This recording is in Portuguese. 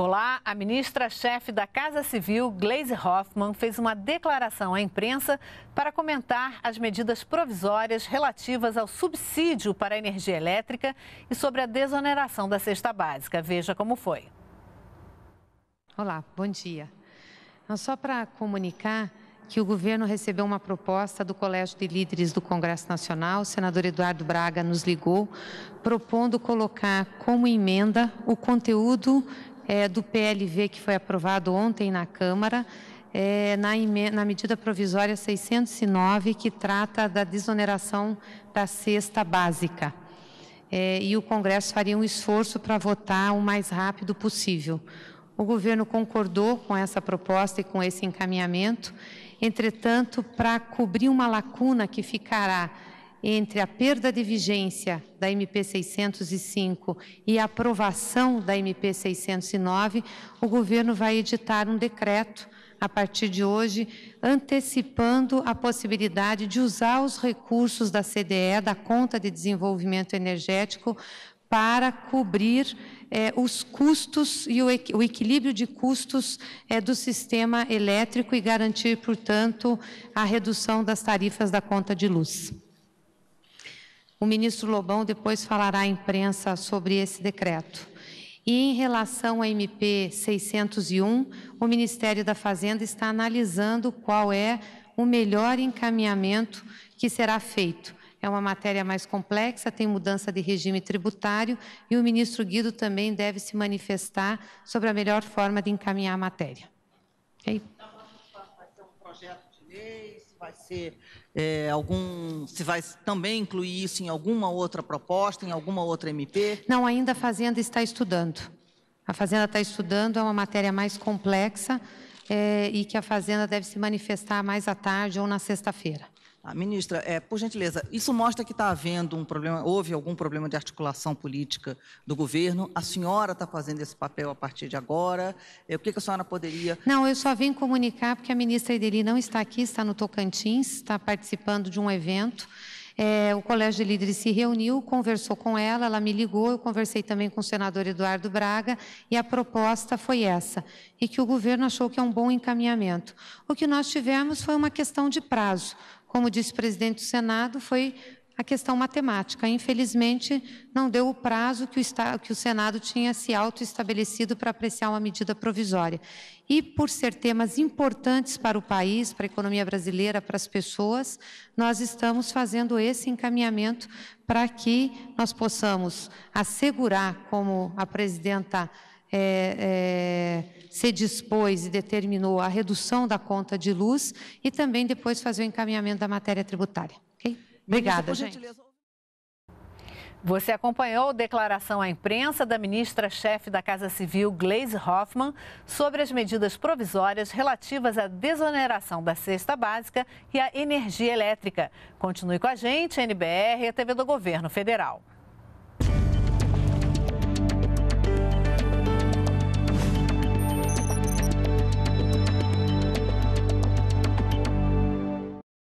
Olá, a ministra-chefe da Casa Civil, Glaise Hoffmann, fez uma declaração à imprensa para comentar as medidas provisórias relativas ao subsídio para a energia elétrica e sobre a desoneração da cesta básica. Veja como foi. Olá, bom dia. Só para comunicar que o governo recebeu uma proposta do Colégio de Líderes do Congresso Nacional, o senador Eduardo Braga nos ligou, propondo colocar como emenda o conteúdo é, do PLV que foi aprovado ontem na Câmara, é, na, na, medida provisória 609, que trata da desoneração da cesta básica. É, e o Congresso faria um esforço para votar o mais rápido possível. O governo concordou com essa proposta e com esse encaminhamento, entretanto, para cobrir uma lacuna que ficará entre a perda de vigência da MP605 e a aprovação da MP609, o governo vai editar um decreto a partir de hoje, antecipando a possibilidade de usar os recursos da CDE, da Conta de Desenvolvimento Energético, para cobrir eh, os custos e o, equ o equilíbrio de custos eh, do sistema elétrico e garantir, portanto, a redução das tarifas da conta de luz. O ministro Lobão depois falará à imprensa sobre esse decreto. E em relação à MP 601, o Ministério da Fazenda está analisando qual é o melhor encaminhamento que será feito. É uma matéria mais complexa, tem mudança de regime tributário e o ministro Guido também deve se manifestar sobre a melhor forma de encaminhar a matéria. Okay? Então, fazer um projeto se vai ser é, algum, se vai também incluir isso em alguma outra proposta, em alguma outra MP? Não, ainda a Fazenda está estudando. A Fazenda está estudando, é uma matéria mais complexa é, e que a Fazenda deve se manifestar mais à tarde ou na sexta-feira. Ah, ministra, é, por gentileza, isso mostra que está havendo um problema, houve algum problema de articulação política do governo. A senhora está fazendo esse papel a partir de agora. É, o que, que, a senhora poderia. Não, eu só vim comunicar porque a ministra Ideli não está aqui, está no Tocantins, está participando de um evento. É, o Colégio de Líderes se reuniu, conversou com ela, ela me ligou, eu conversei também com o senador Eduardo Braga e a proposta foi essa, e que o governo achou que é um bom encaminhamento. O que nós tivemos foi uma questão de prazo. Como disse o presidente do Senado, foi a questão matemática. Infelizmente, não deu o prazo que o, Estado, que o Senado tinha se autoestabelecido para apreciar uma medida provisória. E por ser temas importantes para o país, para a economia brasileira, para as pessoas, nós estamos fazendo esse encaminhamento para que nós possamos assegurar, como a presidenta é, é, se dispôs e determinou a redução da conta de luz e também depois fazer o encaminhamento da matéria tributária. Okay? Obrigada, gente. Você acompanhou a declaração à imprensa da ministra-chefe da Casa Civil, Gleise Hoffmann, sobre as medidas provisórias relativas à desoneração da cesta básica e à energia elétrica. Continue com a gente, NBR e a TV do Governo Federal.